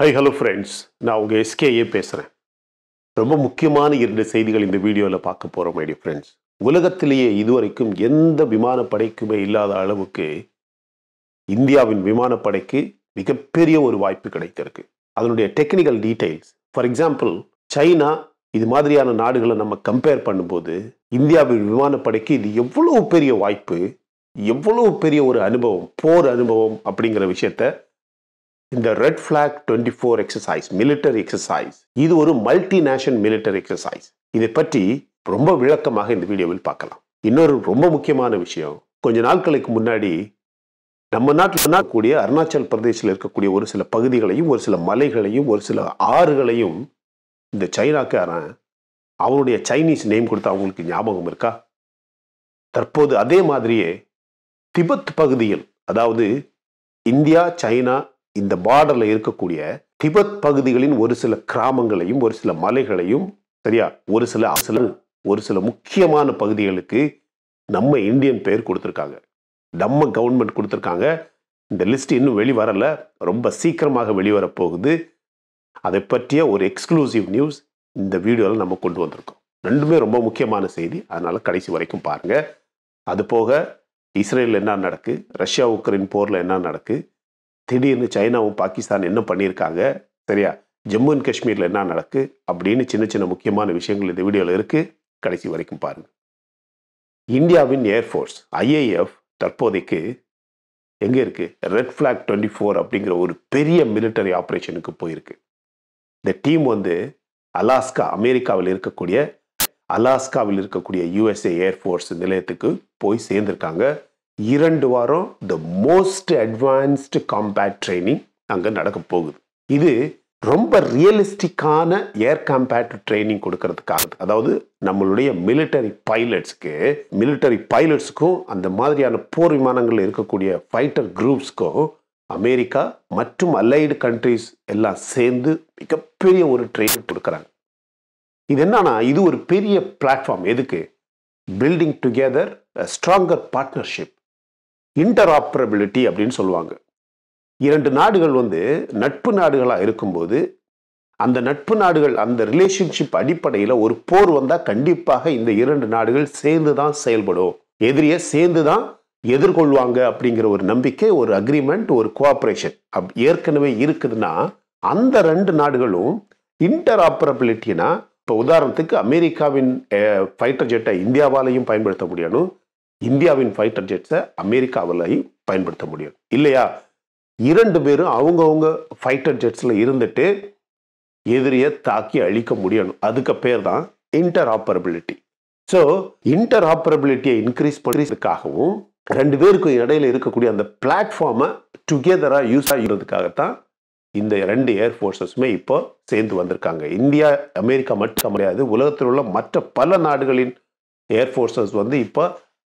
High hello friends நான் உங்கள் SKA பேசுகிறேன் ரொம்ப முக்கியமான இரண்டு செய்திகள் இந்த வீடியோவில் பார்க்க போகிறோம் மைடி ஃப்ரெண்ட்ஸ் உலகத்திலேயே இதுவரைக்கும் எந்த விமானப்படைக்குமே இல்லாத அளவுக்கு இந்தியாவின் விமானப்படைக்கு மிகப்பெரிய ஒரு வாய்ப்பு கிடைத்திருக்கு அதனுடைய technical details for example China இது மாதிரியான நாடுகளை நம்ம கம்பேர் பண்ணும்போது இந்தியாவின் விமானப்படைக்கு இது எவ்வளோ பெரிய வாய்ப்பு எவ்வளோ பெரிய ஒரு அனுபவம் போர் அனுபவம் அப்படிங்கிற விஷயத்த இந்த red flag twenty four exercise military exercise இது ஒரு மல்டி நேஷன் மிலிட்டரி எக்ஸசைஸ் இதை பற்றி ரொம்ப விளக்கமாக இந்த வீடியோவில் பார்க்கலாம் இன்னொரு ரொம்ப முக்கியமான விஷயம் கொஞ்ச நாட்களுக்கு முன்னாடி நம்ம நாட்டில் கூடிய அருணாச்சல் பிரதேசில் இருக்கக்கூடிய ஒரு சில பகுதிகளையும் ஒரு சில மலைகளையும் ஒரு சில ஆறுகளையும் இந்த சைனாக்காரன் அவனுடைய சைனீஸ் நேம் கொடுத்த அவங்களுக்கு ஞாபகம் இருக்கா தற்போது அதே மாதிரியே திபெத் பகுதியில் அதாவது இந்தியா சைனா இந்த பார்டரில் இருக்கக்கூடிய திபெத் பகுதிகளின் ஒரு சில கிராமங்களையும் ஒரு சில மலைகளையும் சரியா ஒரு சில சில ஒரு சில முக்கியமான பகுதிகளுக்கு நம்ம இந்தியன் பெயர் கொடுத்துருக்காங்க நம்ம கவர்மெண்ட் கொடுத்துருக்காங்க இந்த லிஸ்ட் இன்னும் வெளிவரல ரொம்ப சீக்கிரமாக வெளிவர போகுது அதை பற்றிய ஒரு எக்ஸ்க்ளூசிவ் நியூஸ் இந்த வீடியோவில் நம்ம கொண்டு வந்திருக்கோம் ரெண்டுமே ரொம்ப முக்கியமான செய்தி அதனால் கடைசி வரைக்கும் பாருங்கள் அது போக இஸ்ரேலில் என்ன நடக்கு ரஷ்யா உக்ரைன் போரில் என்ன நடக்கு திடீர்னு சைனாவும் பாகிஸ்தான் என்ன பண்ணியிருக்காங்க சரியா ஜம்மு அண்ட் காஷ்மீரில் என்ன நடக்கு அப்படின்னு சின்ன சின்ன முக்கியமான விஷயங்கள் இந்த வீடியோவில் இருக்குது கடைசி வரைக்கும் பாருங்கள் இந்தியாவின் ஏர்ஃபோர்ஸ் ஐஏஎஃப் தற்போதைக்கு எங்கே இருக்குது ரெட் ஃப்ளாக் டுவெண்ட்டி ஃபோர் அப்படிங்கிற ஒரு பெரிய மிலிட்டரி ஆப்ரேஷனுக்கு போயிருக்கு இந்த டீம் வந்து அலாஸ்கா அமெரிக்காவில் இருக்கக்கூடிய அலாஸ்காவில் இருக்கக்கூடிய யுஎஸ்ஏ ஏர்ஃபோர்ஸ் நிலையத்துக்கு போய் சேர்ந்திருக்காங்க இரண்டு வாரம் the most advanced combat training அங்கே நடக்க போகுது இது ரொம்ப ரியலிஸ்டிக்கான ஏர் காம்பேட் ட்ரைனிங் கொடுக்கறதுக்காக அதாவது நம்மளுடைய மிலிட்டரி பைலட்ஸ்க்கு மிலிட்டரி பைலட்ஸுக்கும் அந்த மாதிரியான போர் விமானங்கள் இருக்கக்கூடிய ஃபைட்டர் குரூப்ஸ்க்கும் அமெரிக்கா மற்றும் அலைடு கண்ட்ரிஸ் எல்லாம் சேர்ந்து மிகப்பெரிய ஒரு ட்ரைனிங் கொடுக்குறாங்க இது என்னன்னா இது ஒரு பெரிய பிளாட்ஃபார்ம் எதுக்கு building together stronger partnership interoperability அப்படின்னு சொல்லுவாங்க இரண்டு நாடுகள் வந்து நட்பு நாடுகளாக இருக்கும்போது அந்த நட்பு நாடுகள் அந்த ரிலேஷன்ஷிப் அடிப்படையில் ஒரு போர் வந்தால் கண்டிப்பாக இந்த இரண்டு நாடுகள் சேர்ந்து தான் செயல்படும் எதிரியை சேர்ந்து தான் எதிர்கொள்வாங்க அப்படிங்கிற ஒரு நம்பிக்கை ஒரு அக்ரிமெண்ட் ஒரு கோஆப்ரேஷன் அப் ஏற்கனவே இருக்குதுன்னா அந்த ரெண்டு நாடுகளும் இன்டர் ஆப்பரபிலிட்டினா இப்போ உதாரணத்துக்கு அமெரிக்காவின் ஃபைட்டர் ஜெட்டை இந்தியாவாலையும் பயன்படுத்த முடியணும் இந்தியாவின் ஃபைட்டர் ஜெட்ஸை அமெரிக்காவில் பயன்படுத்த முடியும் இல்லையா இரண்டு பேரும் அவங்கவுங்க ஃபைட்டர் ஜெட்ஸில் இருந்துட்டு எதிரியை தாக்கி அழிக்க முடியணும் அதுக்கு பேர் தான் இன்டர் ஆப்பரபிலிட்டி ஸோ இன்டர் ஆப்பரபிலிட்டியை இன்க்ரீஸ் பண்ணுறதுக்காகவும் ரெண்டு பேருக்கும் இடையில இருக்கக்கூடிய அந்த பிளாட்ஃபார்மை டுகெதராக யூஸ் ஆகிறதுக்காகத்தான் இந்த ரெண்டு ஏர்ஃபோர்ஸஸுமே இப்போ சேர்ந்து வந்திருக்காங்க இந்தியா அமெரிக்கா மட்டும் கிடையாது உலகத்தில் உள்ள மற்ற பல நாடுகளின் ஏர்ஃபோர்ஸஸ் வந்து இப்போ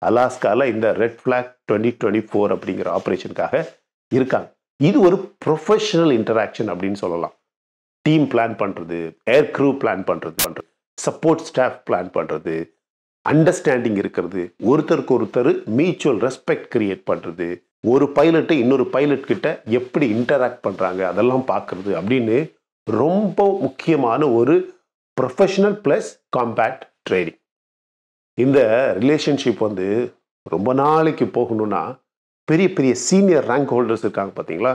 அலாஸ்காவில் இந்த red flag twenty twenty four அப்படிங்கிற ஆப்ரேஷனுக்காக இருக்காங்க இது ஒரு ப்ரொஃபஷனல் இன்டராக்ஷன் அப்படின்னு சொல்லலாம் டீம் பிளான் பண்ணுறது ஏர் க்ரூ பிளான் பண்ணுறது பண்ணுறது சப்போர்ட் ஸ்டாஃப் பிளான் பண்ணுறது அண்டர்ஸ்டாண்டிங் இருக்கிறது ஒருத்தருக்கு ஒருத்தர் மியூச்சுவல் ரெஸ்பெக்ட் கிரியேட் பண்ணுறது ஒரு பைலட்டு இன்னொரு பைலட் கிட்ட எப்படி இன்டராக்ட் பண்ணுறாங்க அதெல்லாம் பார்க்குறது அப்படின்னு ரொம்ப முக்கியமான ஒரு ப்ரொஃபஷனல் ப்ளஸ் காம்பேக்ட் ட்ரைனிங் இந்த ரிலேஷன்ஷிப் வந்து ரொம்ப நாளைக்கு போகணும்னா பெரிய பெரிய சீனியர் ரேங்க் ஹோல்டர்ஸ் இருக்காங்க பார்த்தீங்களா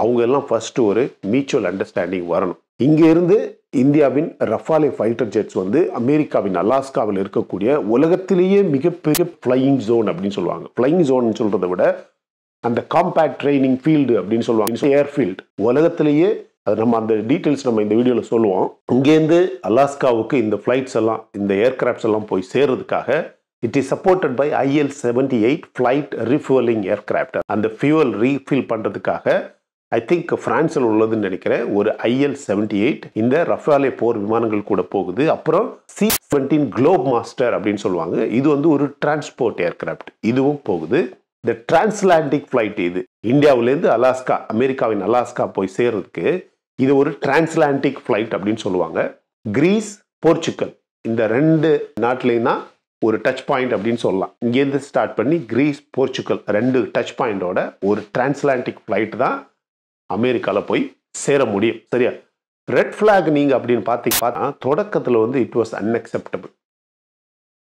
அவங்க எல்லாம் ஃபஸ்ட்டு ஒரு மியூச்சுவல் அண்டர்ஸ்டாண்டிங் வரணும் இங்கேருந்து இந்தியாவின் ரஃபாலே ஃபைட்டர் ஜெட்ஸ் வந்து அமெரிக்காவின் அலாஸ்காவில் இருக்கக்கூடிய உலகத்திலேயே மிகப்பெரிய ஃப்ளையிங் ஜோன் அப்படின்னு சொல்லுவாங்க ஃப்ளையிங் ஜோன் சொல்கிறத விட அந்த காம்பேக்ட் ட்ரைனிங் ஃபீல்டு அப்படின்னு சொல்லுவாங்க ஏர்ஃபீல்டு உலகத்திலேயே அது நம்ம அந்த டீட்டெயில்ஸ் நம்ம இந்த வீடியோவில் சொல்லுவோம் இங்கேருந்து அலாஸ்காவுக்கு இந்த ஃப்ளைட்ஸ் எல்லாம் இந்த ஏர்கிராஃப்ட்ஸ் எல்லாம் போய் சேர்றதுக்காக it is supported by IL seventy eight flight refuelling aircraft அந்த ஃபியூவல் ரீஃபில் பண்ணுறதுக்காக ஐ திங்க் ஃப்ரான்ஸில் உள்ளதுன்னு நினைக்கிறேன் ஒரு ஐஎல் செவன்டி எயிட் இந்த ரஃபாலே போர் விமானங்கள் கூட போகுது அப்புறம் சி செவன்டீன் குளோப் மாஸ்டர் அப்படின்னு சொல்லுவாங்க இது வந்து ஒரு டிரான்ஸ்போர்ட் ஏர்கிராஃப்ட் இதுவும் போகுது இந்த டிரான்ஸ்லாண்டிக் ஃப்ளைட் இது இந்தியாவிலேருந்து அலாஸ்கா அமெரிக்காவின் அலாஸ்கா போய் சேர்றதுக்கு இது ஒரு டிரான்ஸ்லாண்டிக் ஃப்ளைட் அப்படின்னு சொல்லுவாங்க கிரீஸ் போர்ச்சுக்கல் இந்த ரெண்டு நாட்டிலேனா தான் ஒரு டச் பாயிண்ட் அப்படின்னு சொல்லலாம் இங்கேருந்து ஸ்டார்ட் பண்ணி கிரீஸ் போர்ச்சுக்கல் ரெண்டு டச் பாயிண்டோட ஒரு டிரான்ஸ்லாண்டிக் ஃப்ளைட் தான் அமெரிக்காவில் போய் சேர முடியும் சரியா ரெட் ஃப்ளாக் நீங்கள் அப்படின்னு பார்த்தீங்க பார்த்தா தொடக்கத்தில் வந்து இட் வாஸ் அன்அக்செப்டபிள்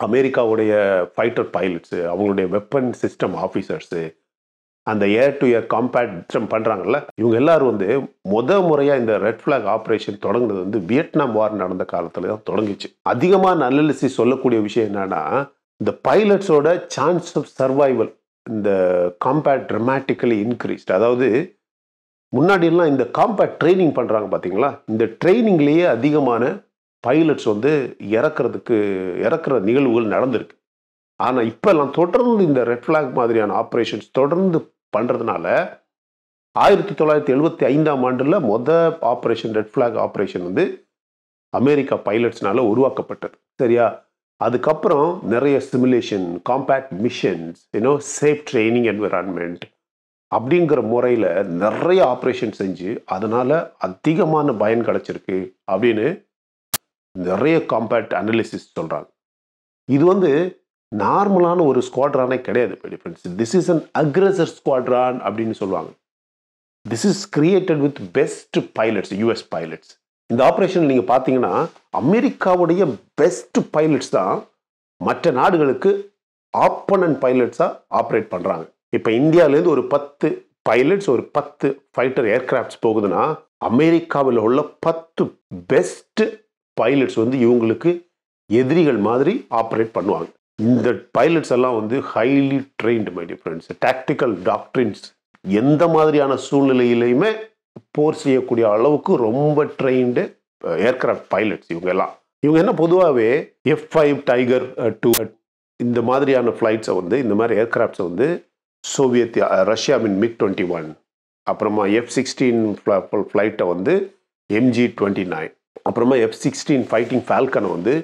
அமெரிக்காவுடைய ஃபைட்டர் பைலட்ஸு அவங்களுடைய வெப்பன் சிஸ்டம் ஆஃபீஸர்ஸு அந்த ஏர் டு ஏர் காம்பேக்ட் பண்ணுறாங்கல்ல இவங்க எல்லாரும் வந்து முத முறையாக இந்த ரெட் ஃப்ளாக் ஆப்ரேஷன் தொடங்கினது வந்து வியட்நாம் வார் நடந்த காலத்தில் தான் தொடங்கிச்சு அதிகமாக நல்லலிசி சொல்லக்கூடிய விஷயம் என்னன்னா இந்த பைலட்ஸோட சான்ஸ் ஆஃப் சர்வைவல் இந்த காம்பேட் ட்ரமேட்டிக்கலி இன்க்ரீஸ்ட் அதாவது முன்னாடியெல்லாம் இந்த காம்பேட் ட்ரைனிங் பண்ணுறாங்க பார்த்தீங்களா இந்த ட்ரைனிங்லேயே அதிகமான பைலட்ஸ் வந்து இறக்கிறதுக்கு இறக்குற நிகழ்வுகள் நடந்திருக்கு ஆனால் இப்போல்லாம் தொடர்ந்து இந்த ரெட் ஃப்ளாக் மாதிரியான ஆப்ரேஷன்ஸ் தொடர்ந்து பண்ணுறதுனால ஆயிரத்தி தொள்ளாயிரத்தி எழுபத்தி ஐந்தாம் ஆண்டில் மொத ஆப்ரேஷன் ரெட் ஃப்ளாக் ஆப்ரேஷன் வந்து அமெரிக்கா பைலட்ஸ்னால உருவாக்கப்பட்டது சரியா அதுக்கப்புறம் நிறைய simulation combat missions you know safe training environment அப்படிங்கிற முறையில் நிறைய ஆப்ரேஷன் செஞ்சு அதனால் அதிகமான பயன் கிடச்சிருக்கு அப்படின்னு நிறைய காம்பேக்ட் அனலிசிஸ் சொல்கிறாங்க இது வந்து நார்மலான ஒரு ஸ்குவாட்ரானே கிடையாது defence this is an aggressor squadron அப்படின்னு சொல்லுவாங்க this is created with best pilots US pilots இந்த ஆப்ரேஷன் நீங்கள் பார்த்தீங்கன்னா அமெரிக்காவுடைய பெஸ்ட் பைலட்ஸ் தான் மற்ற நாடுகளுக்கு ஆப்பனன் பைலட்ஸாக ஆப்ரேட் பண்ணுறாங்க இப்போ இந்தியாவிலேருந்து ஒரு பத்து பைலட்ஸ் ஒரு பத்து ஃபைட்டர் ஏர்கிராஃப்ட்ஸ் போகுதுன்னா அமெரிக்காவில் உள்ள பத்து பெஸ்ட் பைலட்ஸ் வந்து இவங்களுக்கு எதிரிகள் மாதிரி ஆப்ரேட் பண்ணுவாங்க இந்த பைலட்ஸ் எல்லாம் வந்து highly trained my different tactical doctrines எந்த மாதிரியான சூழ்நிலையிலையுமே போர் செய்யக்கூடிய அளவுக்கு ரொம்ப ட்ரெயின்டு ஏர்கிராஃப்ட் பைலட்ஸ் இவங்க எல்லாம் இவங்க என்ன பொதுவாகவே எஃப் ஃபைவ் டைகர் டூ இந்த மாதிரியான ஃப்ளைட்ஸை வந்து இந்த மாதிரி ஏர்கிராஃப்ட்ஸை வந்து Soviet Russia mean MiG twenty one அப்புறமா எஃப் சிக்ஸ்டீன் ஃப்ளைட்டை வந்து எம்ஜி டுவெண்ட்டி நைன் அப்புறமா எஃப் சிக்ஸ்டீன் ஃபைட்டிங் ஃபால்கனை வந்து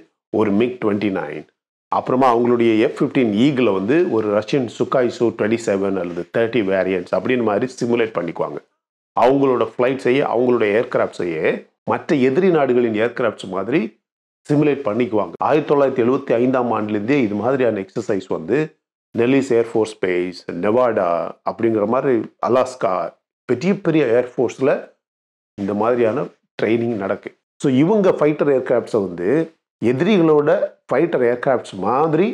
ஒரு மிக் டுவெண்ட்டி நைன் அப்புறமா அவங்களுடைய எஃப் ஃபிஃப்டீன் ஈகில் வந்து ஒரு Russian Sukhoi Su twenty seven அல்லது தேர்ட்டி வேரியன்ஸ் அப்படின்னு மாதிரி சிமுலேட் பண்ணிக்குவாங்க அவங்களோட ஃப்ளைட்ஸையே அவங்களோட ஏர்கிராஃப்ட்ஸையே மற்ற எதிரி நாடுகளின் ஏர்கிராஃப்ட்ஸ் மாதிரி சிமுலேட் பண்ணிக்குவாங்க ஆயிரத்தி தொள்ளாயிரத்தி எழுபத்தி ஐந்தாம் ஆண்டுலேருந்தே இது மாதிரியான எக்ஸசைஸ் வந்து நெல்லிஸ் ஏர்ஃபோர்ஸ் ஸ்பேஸ் நெவாடா அப்படிங்கிற மாதிரி அலாஸ்கா பெரிய பெரிய ஏர்ஃபோர்ஸில் இந்த மாதிரியான ட்ரைனிங் நடக்கு ஸோ இவங்க ஃபைட்டர் ஏர்கிராஃப்ட்ஸை வந்து எதிரிகளோட ஃபைட்டர் ஏர்க்ராஃப்ட்ஸ் மாதிரி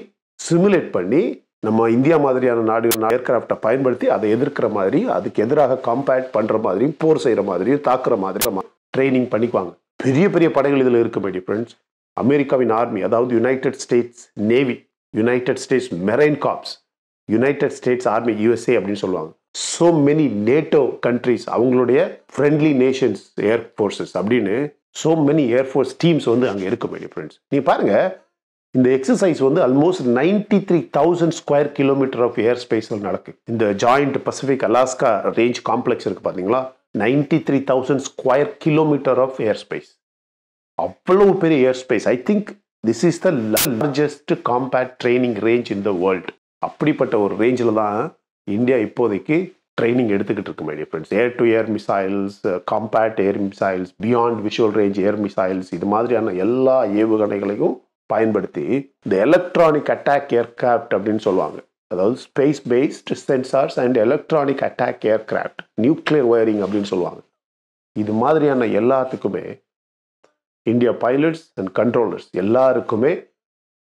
சிமுலேட் பண்ணி நம்ம இந்தியா மாதிரியான நாடுகள் ஏர்க்ராஃப்டை பயன்படுத்தி அதை எதிர்க்கிற மாதிரி அதுக்கு எதிராக காம்பேக்ட் பண்ணுற மாதிரியும் போர் செய்கிற மாதிரியும் தாக்குற மாதிரி ட்ரைனிங் பண்ணிக்குவாங்க பெரிய பெரிய படைகள் இதில் இருக்கு மை ஃப்ரெண்ட்ஸ் அமெரிக்காவின் ஆர்மி அதாவது United States navy United States marine corps United States army USA அப்படின்னு சொல்லுவாங்க ஸோ மெனி நேட்டோ கண்ட்ரிஸ் அவங்களுடைய ஃப்ரெண்ட்லி நேஷன்ஸ் ஏர் ஃபோர்ஸஸ் அப்படின்னு ஸோ மெனி ஏர்ஃபோர்ஸ் டீம்ஸ் வந்து அங்கே இருக்க முடியும் ஃப்ரெண்ட்ஸ் நீங்கள் பாருங்கள் இந்த எக்ஸசைஸ் வந்து almost ninety three thousand square kilometre of air ஸ்பேஸில் நடக்குது இந்த joint Pacific Alaska range complex இருக்குது பார்த்தீங்களா ninety three thousand square kilometre of air space அவ்வளவு பெரிய air space I think this is the largest compact training range in the world அப்படிப்பட்ட ஒரு ரேஞ்சில் தான் இந்தியா இப்போதைக்கு ட்ரைனிங் எடுத்துக்கிட்டு இருக்கு மேடிய friends air to air missiles compact air missiles beyond visual range air missiles இது மாதிரியான எல்லா ஏவுகணைகளையும் பயன்படுத்தி இந்த எலக்ட்ரானிக் அட்டாக் ஏர்கிராஃப்ட் அப்படின்னு சொல்லுவாங்க அதாவது space based sensors and electronic attack aircraft nuclear wiring அப்படின்னு சொல்லுவாங்க இது மாதிரியான எல்லாத்துக்குமே இந்தியா பைலட்ஸ் அண்ட் கண்ட்ரோலர்ஸ் எல்லாருக்குமே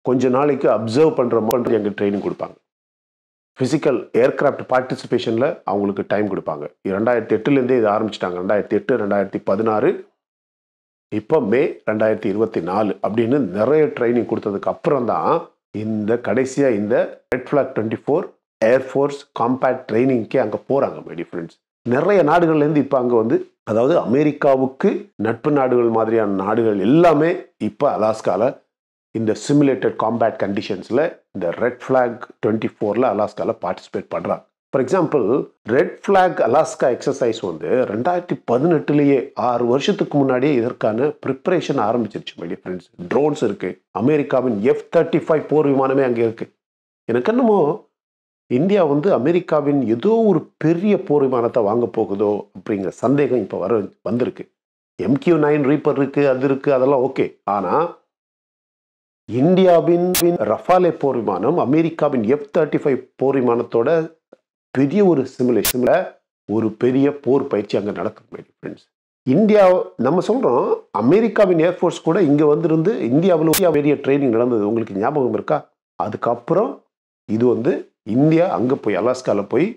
கொஞ்ச நாளைக்கு அப்சர்வ் பண்ணுற மாதிரி எங்கள் ட்ரைனிங் கொடுப்பாங்க ஃபிசிக்கல் ஏர்க்ராஃப்ட் பார்ட்டிசிபேஷனில் அவங்களுக்கு டைம் கொடுப்பாங்க ரெண்டாயிரத்தி எட்டுலேருந்தே இது ஆரம்பிச்சிட்டாங்க ரெண்டாயிரத்தி எட்டு ரெண்டாயிரத்தி பதினாறு இப்போ மே ரெண்டாயிரத்தி இருபத்தி நாலு அப்படின்னு நிறைய ட்ரைனிங் கொடுத்ததுக்கு அப்புறம் தான் இந்த கடைசியாக இந்த red flag twenty four air force compact ட்ரைனிங்க்கே அங்கே போகிறாங்க மை ஃப்ரெண்ட்ஸ் நிறைய நாடுகள்லேருந்து இப்போ அங்கே வந்து அதாவது அமெரிக்காவுக்கு நட்பு நாடுகள் மாதிரியான நாடுகள் எல்லாமே இப்போ அலாஸ்காவில் இந்த சிமுலேட்டட் காம்பேக்ட் கண்டிஷன்ஸில் இந்த ரெட் ஃப்ளாக் டுவெண்ட்டி ஃபோரில் அலாஸ்காவில் பார்ட்டிசிபேட் பண்ணுறாங்க for example red flag Alaska exercise வந்து ரெண்டாயிரத்தி பதினெட்டுலேயே ஆறு வருஷத்துக்கு முன்னாடியே இதற்கான ப்ரிப்பரேஷன் ஆரம்பிச்சிருச்சு மைடி ஃப்ரெண்ட்ஸ் ட்ரோன்ஸ் இருக்குது அமெரிக்காவின் எஃப் தேர்ட்டி ஃபைவ் போர் விமானமே அங்கே இருக்குது எனக்கு என்னமோ இந்தியா வந்து அமெரிக்காவின் ஏதோ ஒரு பெரிய போர் விமானத்தை வாங்க போகுதோ அப்படிங்கிற சந்தேகம் இப்போ வர வந்திருக்கு எம்கியூ நைன் ரீப்பர் இருக்குது அது இருக்குது அதெல்லாம் ஓகே ஆனால் இந்தியாவின் ரஃபாலே போர் விமானம் அமெரிக்காவின் எஃப் தேர்ட்டி ஃபைவ் போர் விமானத்தோட பெரிய ஒரு சிமுலேஷனில் ஒரு பெரிய போர் பயிற்சி அங்கே நடக்கும் ஃப்ரெண்ட்ஸ் இந்தியா நம்ம சொல்கிறோம் அமெரிக்காவின் ஏர்ஃபோர்ஸ் கூட இங்கே வந்திருந்து இந்தியாவில் பெரிய ட்ரைனிங் நடந்தது உங்களுக்கு ஞாபகம் இருக்கா அதுக்கப்புறம் இது வந்து இந்தியா அங்கே போய் அலாஸ்காவில் போய்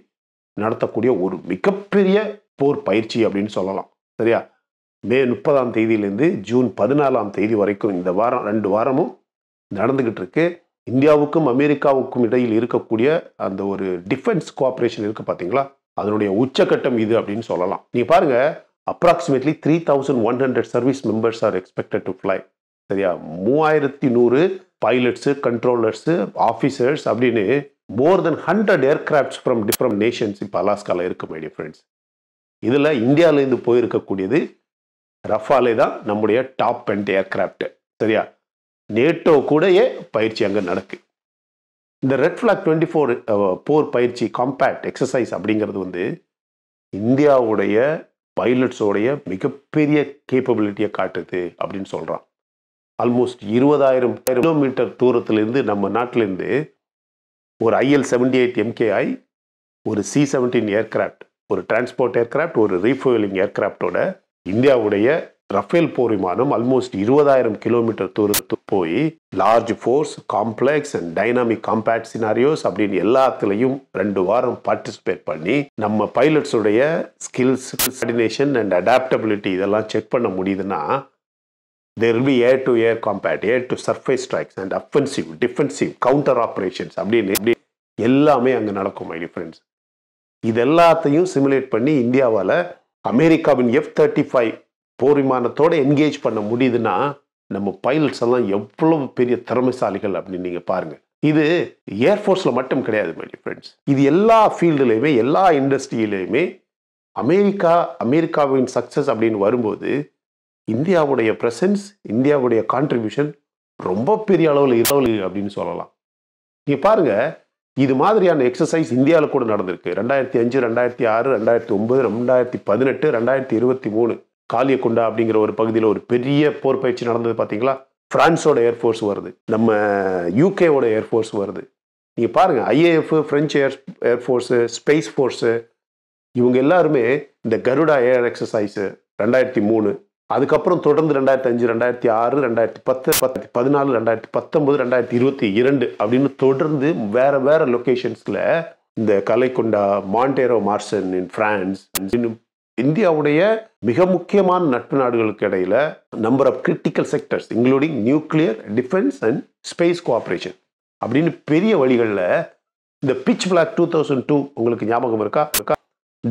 நடத்தக்கூடிய ஒரு மிகப்பெரிய போர் பயிற்சி அப்படின்னு சொல்லலாம் சரியா மே முப்பதாம் தேதியிலேருந்து ஜூன் பதினாலாம் தேதி வரைக்கும் இந்த வாரம் ரெண்டு வாரமும் நடந்துக்கிட்டு இருக்கு இந்தியாவுக்கும் அமெரிக்காவுக்கும் இடையில் இருக்கக்கூடிய அந்த ஒரு டிஃபென்ஸ் கோஆப்ரேஷன் இருக்குது பார்த்தீங்களா அதனுடைய உச்சகட்டம் இது அப்படின்னு சொல்லலாம் நீ பாருங்க approximately three thousand one hundred service members are expected to fly சரியா மூவாயிரத்தி நூறு பைலட்ஸு கண்ட்ரோலர்ஸு ஆஃபீஸர்ஸ் அப்படின்னு more then hundred aircrafts from different nations இப்போ அலாஸ்காவில் இருக்கு மை ஃப்ரெண்ட்ஸ் இதில் இந்தியாவிலேருந்து போயிருக்கக்கூடியது ரஃபாலே தான் நம்முடைய டாப் பென்ட் ஏர்கிராஃப்ட் சரியா நேட்டோ கூடயே பயிற்சி அங்கே நடக்கு இந்த ரெட் ஃப்ளாக் டுவெண்ட்டி ஃபோர் போர் பயிற்சி காம்பேக்ட் எக்ஸசைஸ் அப்படிங்கிறது வந்து இந்தியாவுடைய பைலட்ஸோடைய மிகப்பெரிய கேப்பபிலிட்டியை காட்டுது அப்படின்னு சொல்கிறான் ஆல்மோஸ்ட் இருபதாயிரம் கிலோமீட்டர் தூரத்துலேருந்து நம்ம நாட்டிலேருந்து ஒரு ஐஎல் செவன்டி எயிட் எம்கேஐ ஒரு சி செவன்டீன் ஏர்கிராஃப்ட் ஒரு டிரான்ஸ்போர்ட் ஏர்க்ராஃப்ட் ஒரு ரீஃபுவலிங் ஏர்கிராஃப்டோட இந்தியாவுடைய ரஃபேல் போர் விமானம் ஆல்மோஸ்ட் இருபதாயிரம் கிலோமீட்டர் தூரத்துக்கு போய் large force complex and dynamic combat scenarios அப்படின்னு எல்லாத்துலேயும் ரெண்டு வாரம் பார்ட்டிசிபேட் பண்ணி நம்ம பைலட்ஸுடைய ஸ்கில்ஸ் கோஆர்டினேஷன் அண்ட் அடாப்டபிலிட்டி இதெல்லாம் செக் பண்ண முடியுதுன்னா there be air to air combat air to surface strikes and offensive defensive counter operations அப்படின்னு எல்லாமே அங்கே நடக்கும் மை டிஃப்ரெண்ட்ஸ் இது எல்லாத்தையும் சிமுலேட் பண்ணி இந்தியாவால் அமெரிக்காவின் எஃப் தேர்ட்டி ஃபைவ் போர் விமானத்தோடு என்கேஜ் பண்ண முடியுதுன்னா நம்ம பைலட்ஸ் எல்லாம் எவ்வளவு பெரிய திறமைசாலிகள் அப்படின்னு நீங்கள் பாருங்கள் இது ஏர்ஃபோர்ஸில் மட்டும் கிடையாது மை ஃப்ரெண்ட்ஸ் இது எல்லா ஃபீல்டுலேயுமே எல்லா இண்டஸ்ட்ரியிலையுமே அமெரிக்கா அமெரிக்காவின் சக்ஸஸ் அப்படின்னு வரும்போது இந்தியாவுடைய ப்ரெசன்ஸ் இந்தியாவுடைய கான்ட்ரிபியூஷன் ரொம்ப பெரிய அளவில் இரவு அப்படின்னு சொல்லலாம் நீங்கள் பாருங்கள் இது மாதிரியான எக்ஸசைஸ் இந்தியாவில் கூட நடந்திருக்கு ரெண்டாயிரத்தி அஞ்சு ரெண்டாயிரத்தி ஆறு ரெண்டாயிரத்தி ஒம்பது ரெண்டாயிரத்தி பதினெட்டு ரெண்டாயிரத்தி இருபத்தி மூணு காலியகுண்டா அப்படிங்கிற ஒரு பகுதியில் ஒரு பெரிய போர் பயிற்சி நடந்தது பார்த்தீங்களா ஃப்ரான்ஸோட ஏர்ஃபோர்ஸ் வருது நம்ம யூகேவோட ஏர்ஃபோர்ஸ் வருது நீங்கள் பாருங்கள் IAF French air air force space force இவங்க எல்லாருமே இந்த கருடா ஏர் எக்ஸசைஸு ரெண்டாயிரத்தி மூணு அதுக்கப்புறம் தொடர்ந்து ரெண்டாயிரத்தி அஞ்சு ரெண்டாயிரத்தி ஆறு ரெண்டாயிரத்தி பத்து பத்து பதினாலு ரெண்டாயிரத்தி பத்தொம்பது ரெண்டாயிரத்தி இருபத்தி இரண்டு அப்படின்னு தொடர்ந்து வேறு வேறு லொக்கேஷன்ஸில் இந்த கலைக்குண்டா மாண்டேரோ மார்சன் இன் ஃப்ரான்ஸ் இந்தியாவுடைய மிக முக்கியமான நட்பு நாடுகளுக்கு இடையில number of critical sectors including nuclear defence and space cooperation அப்படின்னு பெரிய வழிகளில் இந்த Pitch Black two thousand two உங்களுக்கு ஞாபகம் இருக்கா இருக்கா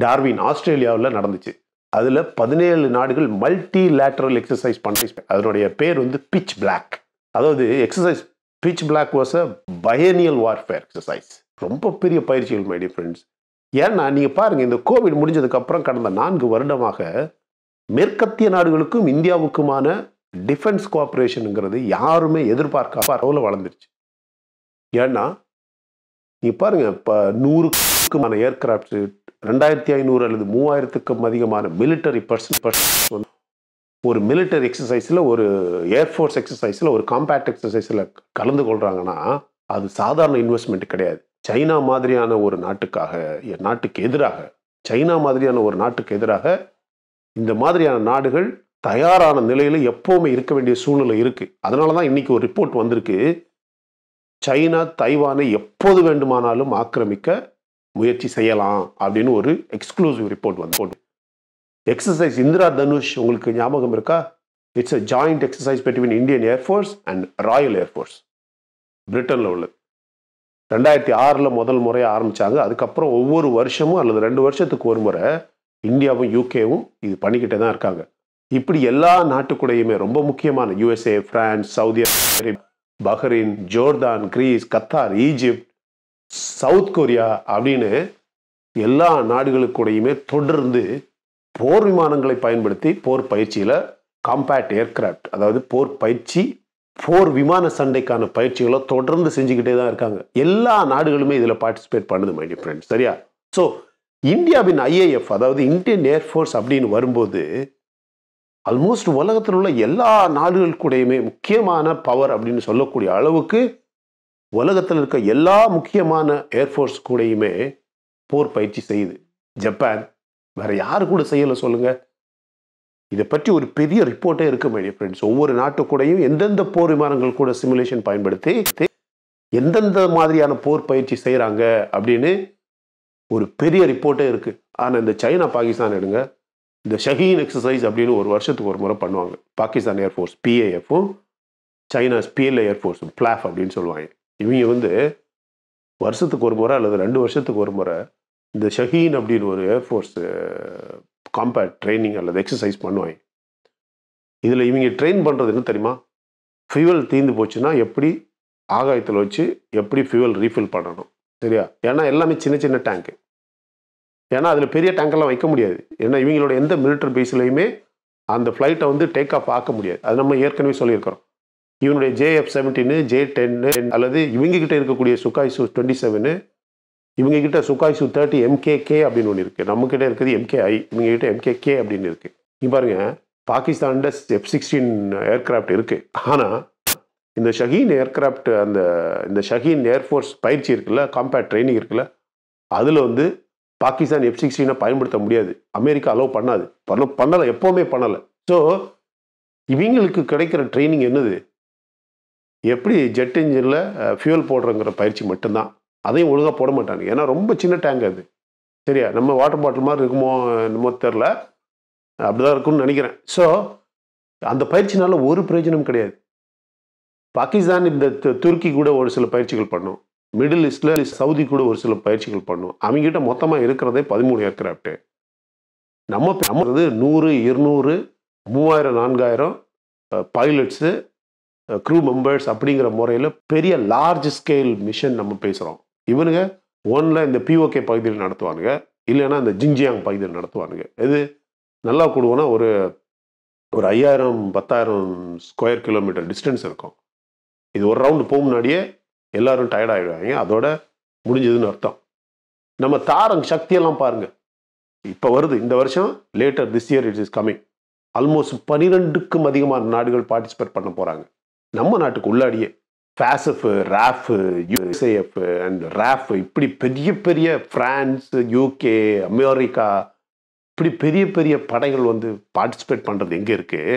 டார்வின் ஆஸ்திரேலியாவில் நடந்துச்சு அதில் பதினேழு நாடுகள் மல்டி லேட்ரல் எக்ஸசைஸ் பண்ண அதனுடைய பேர் வந்து பிச் பிளாக் அதாவது exercise Pitch Black was a biennial warfare exercise ரொம்ப பெரிய பயிற்சிகள் மை டிஃப்ரெண்ட்ஸ் ஏன்னா நீங்கள் பாருங்கள் இந்த கோவிட் முடிஞ்சதுக்கப்புறம் கடந்த நான்கு வருடமாக மேற்கத்திய நாடுகளுக்கும் இந்தியாவுக்குமான டிஃபென்ஸ் கோஆப்ரேஷனுங்கிறது யாருமே எதிர்பார்க்க அளவில் வளர்ந்துருச்சு ஏன்னா நீ பாருங்கள் இப்போ நூறுக்குமான ஏர்க்ராஃப்ட் ரெண்டாயிரத்தி ஐநூறு அல்லது மூவாயிரத்துக்கும் அதிகமான மிலிட்டரி பர்சன் பர்சன் ஒரு மிலிட்டரி எக்ஸசைஸில் ஒரு ஏர்ஃபோர்ஸ் எக்ஸசைஸில் ஒரு காம்பேக்ட் எக்ஸசைஸில் கலந்து கொள்கிறாங்கன்னா அது சாதாரண இன்வெஸ்ட்மெண்ட் கிடையாது சைனா மாதிரியான ஒரு நாட்டுக்காக என் நாட்டுக்கு எதிராக சைனா மாதிரியான ஒரு நாட்டுக்கு எதிராக இந்த மாதிரியான நாடுகள் தயாரான நிலையில் எப்போவுமே இருக்க வேண்டிய சூழ்நிலை இருக்குது அதனால தான் இன்னைக்கு ஒரு ரிப்போர்ட் வந்திருக்கு சைனா தைவானை எப்போது வேண்டுமானாலும் ஆக்கிரமிக்க முயற்சி செய்யலாம் அப்படின்னு ஒரு எக்ஸ்க்ளூசிவ் ரிப்போர்ட் வந்து போட்டு எக்ஸசைஸ் இந்திரா தனுஷ் உங்களுக்கு ஞாபகம் இருக்கா it's a joint exercise between Indian air force and Royal air force பிரிட்டனில் உள்ளது ரெண்டாயிரத்தி ஆறில் முதல் முறையாக ஆரம்பித்தாங்க அதுக்கப்புறம் ஒவ்வொரு வருஷமும் அல்லது ரெண்டு வருஷத்துக்கு ஒரு முறை இந்தியாவும் யூகேவும் இது பண்ணிக்கிட்டே தான் இருக்காங்க இப்படி எல்லா நாட்டுக்குடையுமே ரொம்ப முக்கியமான USA France Saudi Arabia Bahrain Jordan Greece Qatar Egypt South Korea அப்படின்னு எல்லா நாடுகளுக்குடையுமே தொடர்ந்து போர் விமானங்களை பயன்படுத்தி போர் பயிற்சியில் காம்பேக்ட் ஏர்கிராஃப்ட் அதாவது போர் பயிற்சி போர் விமான சண்டைக்கான பயிற்சிகளை தொடர்ந்து செஞ்சுக்கிட்டே தான் இருக்காங்க எல்லா நாடுகளுமே இதில் பார்ட்டிசிபேட் பண்ணுது மை டியர் ஃப்ரெண்ட்ஸ் சரியா ஸோ இந்தியாவின் ஐஏஎஃப் அதாவது இந்தியன் ஏர்ஃபோர்ஸ் அப்படின்னு வரும்போது ஆல்மோஸ்ட் உலகத்தில் உள்ள எல்லா நாடுகள் கூடயுமே முக்கியமான பவர் அப்படின்னு சொல்லக்கூடிய அளவுக்கு உலகத்தில் இருக்க எல்லா முக்கியமான ஏர்ஃபோர்ஸ் கூடயுமே போர் பயிற்சி செய்யுது ஜப்பான் வேற யாரு கூட செய்யலை சொல்லுங்கள் இதை பற்றி ஒரு பெரிய ரிப்போர்ட்டே இருக்க மேடிய ஃப்ரெண்ட்ஸ் ஒவ்வொரு நாட்டு கூடயும் எந்தெந்த போர் விமானங்கள் கூட சிமுலேஷன் பயன்படுத்தி எந்தெந்த மாதிரியான போர் பயிற்சி செய்கிறாங்க அப்படின்னு ஒரு பெரிய ரிப்போர்ட்டே இருக்குது ஆனால் இந்த சைனா பாகிஸ்தான் எடுங்க இந்த ஷஹீன் எக்ஸசைஸ் அப்படின்னு ஒரு வருஷத்துக்கு ஒரு முறை பண்ணுவாங்க பாகிஸ்தான் ஏர்ஃபோர்ஸ் பிஏஎஃப்பும் சைனாஸ் பிஎல்ஏ ஏர்ஃபோர்ஸும் பிளாஃப் அப்படின்னு சொல்லுவாங்க இவங்க வந்து வருஷத்துக்கு ஒரு முறை அல்லது ரெண்டு வருஷத்துக்கு ஒரு முறை இந்த ஷஹீன் அப்படின்னு ஒரு ஏர்ஃபோர்ஸு காம்பேட் ட்ரைனிங் அல்லது எக்ஸசைஸ் பண்ணுவாங்க இதில் இவங்க ட்ரெயின் பண்ணுறது என்ன தெரியுமா ஃபியூவல் தீர்ந்து போச்சுன்னா எப்படி ஆகாயத்தில் வச்சு எப்படி ஃபியூவல் ரீஃபில் பண்ணணும் சரியா ஏன்னா எல்லாமே சின்ன சின்ன டேங்க்கு ஏன்னா அதில் பெரிய டேங்கெல்லாம் வைக்க முடியாது ஏன்னா இவங்களோட எந்த மிலிட்டரி பேஸ்லையுமே அந்த ஃப்ளைட்டை வந்து டேக் ஆஃப் ஆக்க முடியாது அது நம்ம ஏற்கனவே சொல்லியிருக்கிறோம் இவனுடைய ஜேஎஃப் செவன்டீனு ஜே டென்னு அல்லது இவங்ககிட்ட இருக்கக்கூடிய சுகாய் சு டுவெண்ட்டி செவனு இவங்ககிட்ட சுகாய்சு தேர்ட்டி எம்கே கே அப்படின்னு ஒன்று இருக்குது நம்மக்கிட்ட இருக்குது எம்கேஐ இவங்ககிட்ட கே அப்படின்னு இருக்குது நீ பாருங்கள் பாகிஸ்தானில் எஃப் சிக்ஸ்டீன் ஏர்கிராஃப்ட் இருக்குது ஆனால் இந்த ஷஹீன் ஏர்கிராஃப்ட் அந்த இந்த ஷஹீன் ஏர்ஃபோர்ஸ் பயிற்சி இருக்குல்ல காம்பேக்ட் ட்ரைனிங் இருக்குல்ல அதில் வந்து பாகிஸ்தான் எஃப் சிக்ஸ்டீனை பயன்படுத்த முடியாது அமெரிக்கா அலோவ் பண்ணாது பண்ண பண்ணலை எப்போவுமே பண்ணலை ஸோ இவங்களுக்கு கிடைக்கிற ட்ரைனிங் என்னது எப்படி ஜெட் இன்ஜினில் ஃபியூல் போடுறங்கிற பயிற்சி மட்டும்தான் அதையும் ஒழுங்காக போட மாட்டாங்க ஏன்னா ரொம்ப சின்ன டேங்க் அது சரியா நம்ம வாட்டர் பாட்டில் மாதிரி இருக்குமோ என்னமோ தெரில அப்படிதான் இருக்கும்னு நினைக்கிறேன் ஸோ அந்த பயிற்சினால ஒரு பிரயோஜனம் கிடையாது பாகிஸ்தான் இந்த துருக்கி கூட ஒரு சில பயிற்சிகள் பண்ணும் மிடில் ஈஸ்டில் சவுதி கூட ஒரு சில பயிற்சிகள் பண்ணும் அவங்ககிட்ட மொத்தமாக இருக்கிறதே பதிமூணு ஏர்கிராஃப்ட்டு நம்ம நம்மது நூறு இருநூறு மூவாயிரம் நான்காயிரம் பைலட்ஸு க்ரூ மெம்பர்ஸ் அப்படிங்கிற முறையில் பெரிய லார்ஜ் ஸ்கேல் மிஷன் நம்ம பேசுகிறோம் இவனுங்க ஒன்றில் இந்த பிஓகே பகுதியில் நடத்துவானுங்க இல்லைன்னா இந்த ஜிஞ்சியாங் பகுதியில் நடத்துவானுங்க இது நல்லா கூடுவோன்னா ஒரு ஒரு ஐயாயிரம் பத்தாயிரம் ஸ்கொயர் கிலோமீட்டர் டிஸ்டன்ஸ் இருக்கும் இது ஒரு ரவுண்டு போக முன்னாடியே எல்லாரும் டயர்ட் ஆகிடுவாங்க அதோட முடிஞ்சதுன்னு அர்த்தம் நம்ம தாரங் சக்தியெல்லாம் பாருங்கள் இப்போ வருது இந்த வருஷம் later this year it is coming almost பனிரெண்டுக்கும் அதிகமான நாடுகள் பார்ட்டிசிபேட் பண்ண போகிறாங்க நம்ம நாட்டுக்கு உள்ளாடியே ஃபேசஃபு ராஃபு யூஎஸ்ஏஎஃப் அண்ட் ராஃபு இப்படி பெரிய பெரிய ஃப்ரான்ஸ் யூகே அமெரிக்கா இப்படி பெரிய பெரிய படைகள் வந்து பார்ட்டிசிபேட் பண்ணுறது எங்கே இருக்குது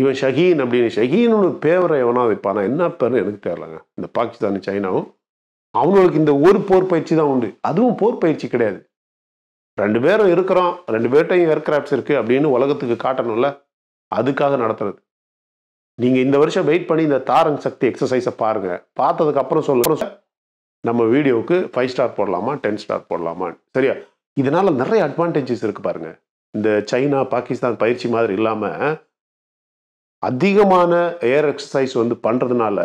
இவன் ஷஹீன் அப்படின்னு ஷஹீன்னு பேவரை எவனா வைப்பானா என்ன பேர்னு எனக்கு தெரியலங்க இந்த பாகிஸ்தான் சைனாவும் அவங்களுக்கு இந்த ஒரு போர் பயிற்சி தான் உண்டு அதுவும் போர் பயிற்சி கிடையாது ரெண்டு பேரும் இருக்கிறோம் ரெண்டு பேர்ட்டையும் ஏர்கிராஃப்ட்ஸ் இருக்குது அப்படின்னு உலகத்துக்கு காட்டணும்ல அதுக்காக நடத்துறது நீங்கள் இந்த வருஷம் வெயிட் பண்ணி இந்த தாரங் சக்தி எக்ஸசைஸை பாருங்கள் பார்த்ததுக்கப்புறம் சொல்ல நம்ம வீடியோவுக்கு ஃபைவ் ஸ்டார் போடலாமா டென் ஸ்டார் போடலாமா சரியா இதனால் நிறைய அட்வான்டேஜஸ் இருக்குது பாருங்கள் இந்த சைனா பாகிஸ்தான் பயிற்சி மாதிரி இல்லாமல் அதிகமான ஏர் எக்ஸசைஸ் வந்து பண்ணுறதுனால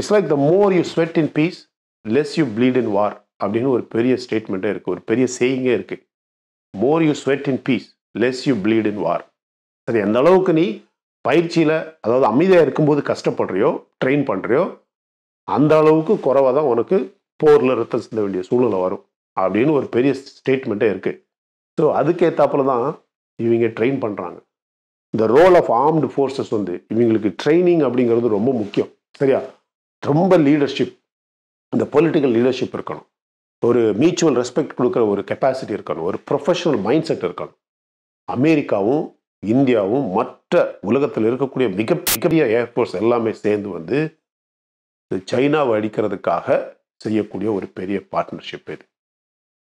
it's like the more you sweat in peace less you bleed in war அப்படின்னு ஒரு பெரிய ஸ்டேட்மெண்ட்டே இருக்குது ஒரு பெரிய சேயிங்கே இருக்குது more you sweat in peace less you bleed in war சரி அந்த அளவுக்கு நீ பயிற்சியில் அதாவது அமைதியாக இருக்கும்போது கஷ்டப்படுறியோ ட்ரெயின் பண்ணுறியோ அந்த அளவுக்கு குறைவாக தான் உனக்கு போரில் ரத்தம் சிந்த வேண்டிய சூழ்நிலை வரும் அப்படின்னு ஒரு பெரிய ஸ்டேட்மெண்ட்டே இருக்குது ஸோ அதுக்கேற்றாப்புல தான் இவங்க ட்ரெயின் பண்ணுறாங்க இந்த ரோல் ஆஃப் ஆர்ம்டு ஃபோர்ஸஸ் வந்து இவங்களுக்கு ட்ரைனிங் அப்படிங்கிறது ரொம்ப முக்கியம் சரியா ரொம்ப லீடர்ஷிப் இந்த பொலிட்டிக்கல் லீடர்ஷிப் இருக்கணும் ஒரு மியூச்சுவல் ரெஸ்பெக்ட் கொடுக்குற ஒரு கெப்பாசிட்டி இருக்கணும் ஒரு ப்ரொஃபஷனல் மைண்ட் செட் இருக்கணும் அமெரிக்காவும் இந்தியாவும் மற்ற உலகத்தில் இருக்கக்கூடிய மிக மிகப்பெரிய ஏர்ஃபோர்ஸ் எல்லாமே சேர்ந்து வந்து சைனாவை அடிக்கிறதுக்காக செய்யக்கூடிய ஒரு பெரிய பார்ட்னர்ஷிப் இது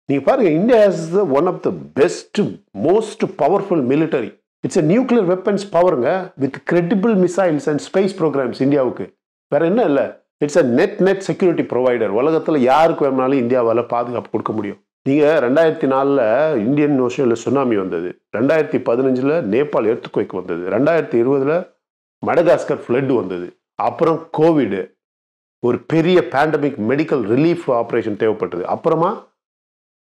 நீங்கள் பாருங்கள் India is the one of the best most powerful military it's a nuclear weapons பவருங்க with credible missiles and space programmes இந்தியாவுக்கு வேற என்ன இல்லை it's a net net security provider உலகத்தில் யாருக்கு வேணுனாலும் இந்தியாவால் பாதுகாப்பு கொடுக்க முடியும் நீங்கள் ரெண்டாயிரத்தி நாலில் இந்தியன் ஓஷனில் சுனாமி வந்தது ரெண்டாயிரத்தி பதினஞ்சில் நேபாள் எடுத்துக்கோய்க்கு வந்தது ரெண்டாயிரத்தி இருபதில் மடகாஸ்கர் ஃப்ளட்டு வந்தது அப்புறம் கோவிடு ஒரு பெரிய பேண்டமிக் மெடிக்கல் ரிலீஃப் ஆப்ரேஷன் தேவைப்பட்டது அப்புறமா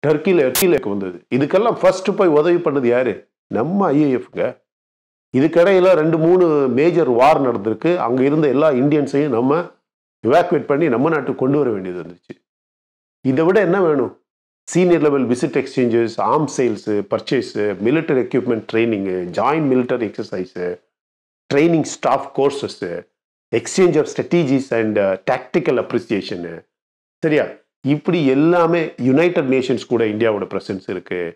டர்க்கியில் எர்க்கிலேக்கு வந்தது இதுக்கெல்லாம் ஃபஸ்ட்டு போய் உதவி பண்ணது யார் நம்ம ஐஏஎஃப்ங்க இதுக்கிடையில் ரெண்டு மூணு மேஜர் வார் நடந்திருக்கு அங்கே இருந்த எல்லா இந்தியன்ஸையும் நம்ம இவாக்குவேட் பண்ணி நம்ம நாட்டுக்கு கொண்டு வர வேண்டியது வந்துச்சு இதை விட என்ன வேணும் senior level visit exchanges arm sales purchase military equipment training joint military exercise training staff courses exchange of strategies and tactical appreciation சரியா இப்படி எல்லாமே யுனைடட் நேஷன்ஸ் கூட இந்தியாவோட ப்ரெசன்ஸ் இருக்குது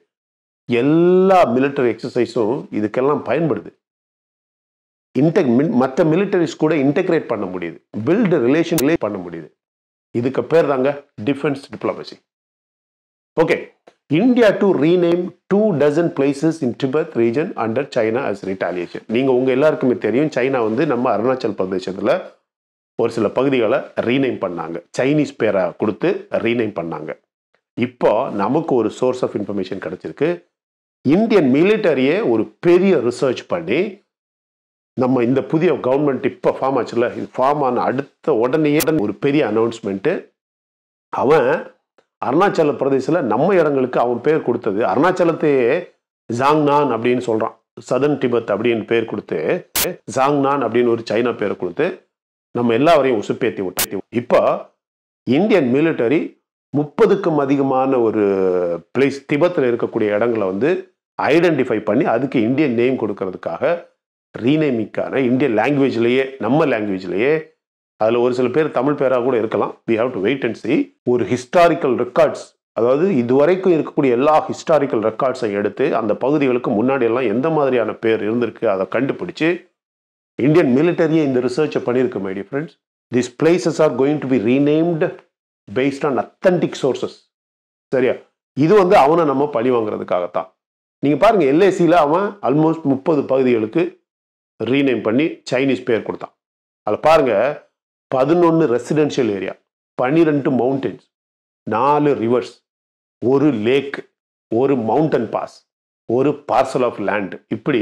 எல்லா மிலிட்டரி எக்ஸசைஸும் இதுக்கெல்லாம் பயன்படுது இன்டெக் மற்ற மிலிட்டரிஸ் கூட இன்டெக்ரேட் பண்ண முடியுது பில்டு ரிலேஷன்லேயே பண்ண முடியுது இதுக்கு பேர் தாங்க defence diplomacy Okay, India to rename two dozen places in Tibet region under China as retaliation. நீங்கள் உங்கள் எல்லாருக்குமே தெரியும் சைனா வந்து நம்ம அருணாச்சல் பிரதேசத்தில் ஒரு சில பகுதிகளை ரீநேம் பண்ணாங்க சைனீஸ் பேரை கொடுத்து ரீநேம் பண்ணாங்க இப்போ நமக்கு ஒரு சோர்ஸ் ஆஃப் இன்ஃபர்மேஷன் கிடச்சிருக்கு இந்தியன் மிலிட்டரியே ஒரு பெரிய ரிசர்ச் பண்ணி நம்ம இந்த புதிய கவர்மெண்ட் இப்போ ஃபார்ம் ஆச்சுல இது ஃபார்ம் ஆன அடுத்த உடனே ஒரு பெரிய அனௌன்ஸ்மெண்ட்டு அவன் அருணாச்சல பிரதேசில் நம்ம இடங்களுக்கு அவன் பேர் கொடுத்தது அருணாச்சலத்தையே ஜாங்னான் அப்படின்னு சொல்கிறான் சதன் டிபத் அப்படின்னு பேர் கொடுத்து ஜாங்னான் அப்படின்னு ஒரு சைனா பேர் கொடுத்து நம்ம எல்லாவரையும் உசுப்பேத்தி விட்டு இப்போ இந்தியன் மிலிட்டரி முப்பதுக்கும் அதிகமான ஒரு பிளேஸ் திபத்தில் இருக்கக்கூடிய இடங்களை வந்து ஐடென்டிஃபை பண்ணி அதுக்கு இந்தியன் நேம் கொடுக்கறதுக்காக ரீநேமிக்கான இந்தியன் லாங்குவேஜ்லேயே நம்ம லாங்குவேஜ்லேயே அதில் ஒரு சில பேர் தமிழ் பேராக கூட இருக்கலாம் we have to wait and see ஒரு ஹிஸ்டாரிக்கல் ரெக்கார்ட்ஸ் அதாவது இதுவரைக்கும் இருக்கக்கூடிய எல்லா ஹிஸ்டாரிக்கல் ரெக்கார்ட்ஸை எடுத்து அந்த பகுதிகளுக்கு முன்னாடி எல்லாம் எந்த மாதிரியான பேர் இருந்திருக்கு அதை கண்டுபிடிச்சு இந்தியன் மிலிட்டரியே இந்த ரிசர்ச்சை பண்ணியிருக்கு my dear friends this places are going to be renamed based on authentic sources சரியா இது வந்து அவனை நம்ம பழி வாங்குறதுக்காகத்தான் நீங்கள் பாருங்கள் எல்ஐசியில் அவன் ஆல்மோஸ்ட் முப்பது பகுதிகளுக்கு ரீநேம் பண்ணி சைனீஸ் பேர் கொடுத்தான் அதில் பாருங்கள் பதினொன்று ரெசிடென்ஷியல் ஏரியா பன்னிரெண்டு மவுண்டன்ஸ் நாலு ரிவர்ஸ் ஒரு லேக் ஒரு மவுண்டன் பாஸ் ஒரு பார்சல் ஆஃப் லேண்ட் இப்படி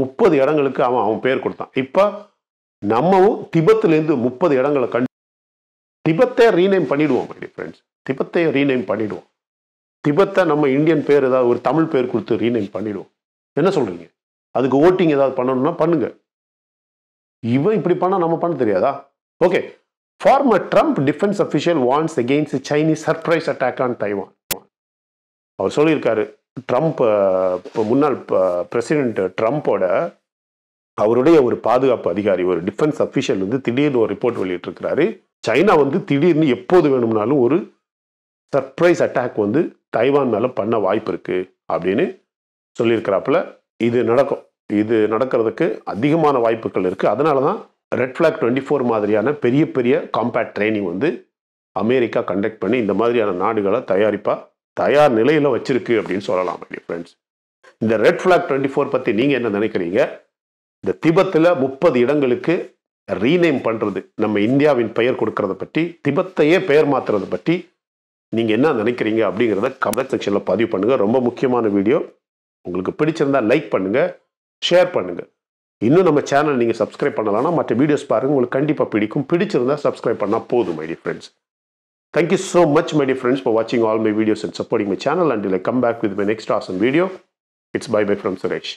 முப்பது இடங்களுக்கு அவன் அவன் பேர் கொடுத்தான் இப்போ நம்மவும் திபத்துலேருந்து முப்பது இடங்களை கண்டு திபத்தை ரீநேம் பண்ணிடுவோம் ஃப்ரெண்ட்ஸ் திபத்தை ரீநேம் பண்ணிடுவோம் திபத்தை நம்ம இந்தியன் பேர் ஏதாவது ஒரு தமிழ் பேர் கொடுத்து ரீநேம் பண்ணிடுவோம் என்ன சொல்கிறீங்க அதுக்கு ஓட்டிங் ஏதாவது பண்ணணும்னா பண்ணுங்க இவன் இப்படி பண்ணால் நம்ம பண்ண தெரியாதா okay former Trump defence official Vance against Chinese surprise attack on Taiwan அவர் சொல்லியிருக்காரு ட்ரம்ப் இப்போ முன்னாள் பிரசிடென்ட் ட்ரம்ப்போட அவருடைய ஒரு பாதுகாப்பு அதிகாரி ஒரு டிஃபென்ஸ் அஃபிஷியல் வந்து திடீர்னு ஒரு ரிப்போர்ட் வெளியிட்டிருக்கிறாரு சைனா வந்து திடீர்னு எப்போது வேணும்னாலும் ஒரு சர்ப்ரைஸ் அட்டாக் வந்து தைவான் மேலே பண்ண வாய்ப்பு இருக்குது அப்படின்னு சொல்லியிருக்கிறாப்புல இது நடக்கும் இது நடக்கிறதுக்கு அதிகமான வாய்ப்புகள் இருக்குது அதனால தான் ரெட் ஃப்ளாக் டுவெண்ட்டி ஃபோர் மாதிரியான பெரிய பெரிய காம்பேக்ட் ட்ரைனிங் வந்து அமெரிக்கா கண்டக்ட் பண்ணி இந்த மாதிரியான நாடுகளை தயாரிப்பாக தயார் நிலையில் வச்சுருக்கு அப்படின்னு சொல்லலாம் ஃப்ரெண்ட்ஸ் இந்த ரெட் ஃப்ளாக் டுவெண்ட்டி ஃபோர் பற்றி நீங்கள் என்ன நினைக்கிறீங்க இந்த திபத்தில் முப்பது இடங்களுக்கு ரீநேம் பண்ணுறது நம்ம இந்தியாவின் பெயர் கொடுக்கறத பற்றி திபத்தையே பெயர் மாற்றுறத பற்றி நீங்கள் என்ன நினைக்கிறீங்க அப்படிங்கிறத கமெண்ட் செக்ஷனில் பதிவு பண்ணுங்கள் ரொம்ப முக்கியமான வீடியோ உங்களுக்கு பிடிச்சிருந்தா லைக் பண்ணுங்கள் ஷேர் பண்ணுங்கள் இன்னும் நம்ம சேனல் நீங்கள் சப்ஸ்கிரைப் பண்ணலாம்னா மற்ற வீடியோஸ் பாருங்கள் உங்களுக்கு கண்டிப்பாக பிடிக்கும் பிடிச்சிருந்தால் சப்ஸ்கிரைப் பண்ணால் போதும் my dear friends thank you so much my friends for வாட்சிங் all my videos and supporting my channel and இல்லை come back with my next awesome video it's bye bye from Suresh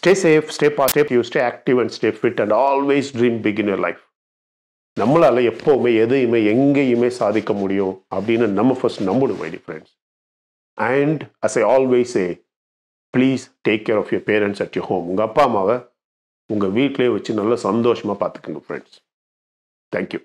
stay safe stay positive stay active and stay fit and always dream big in life நம்மளால் எப்போவுமே எதையுமே எங்கேயுமே சாதிக்க முடியும் அப்படின்னு நம்ம first நம்பணும் my dear friends and as I always a please take care of your parents at your home உங்கள் அப்பா அம்மாவை உங்கள் வீட்டிலே வச்சு நல்லா சந்தோஷமாக பார்த்துக்குங்க ஃப்ரெண்ட்ஸ் தேங்க்யூ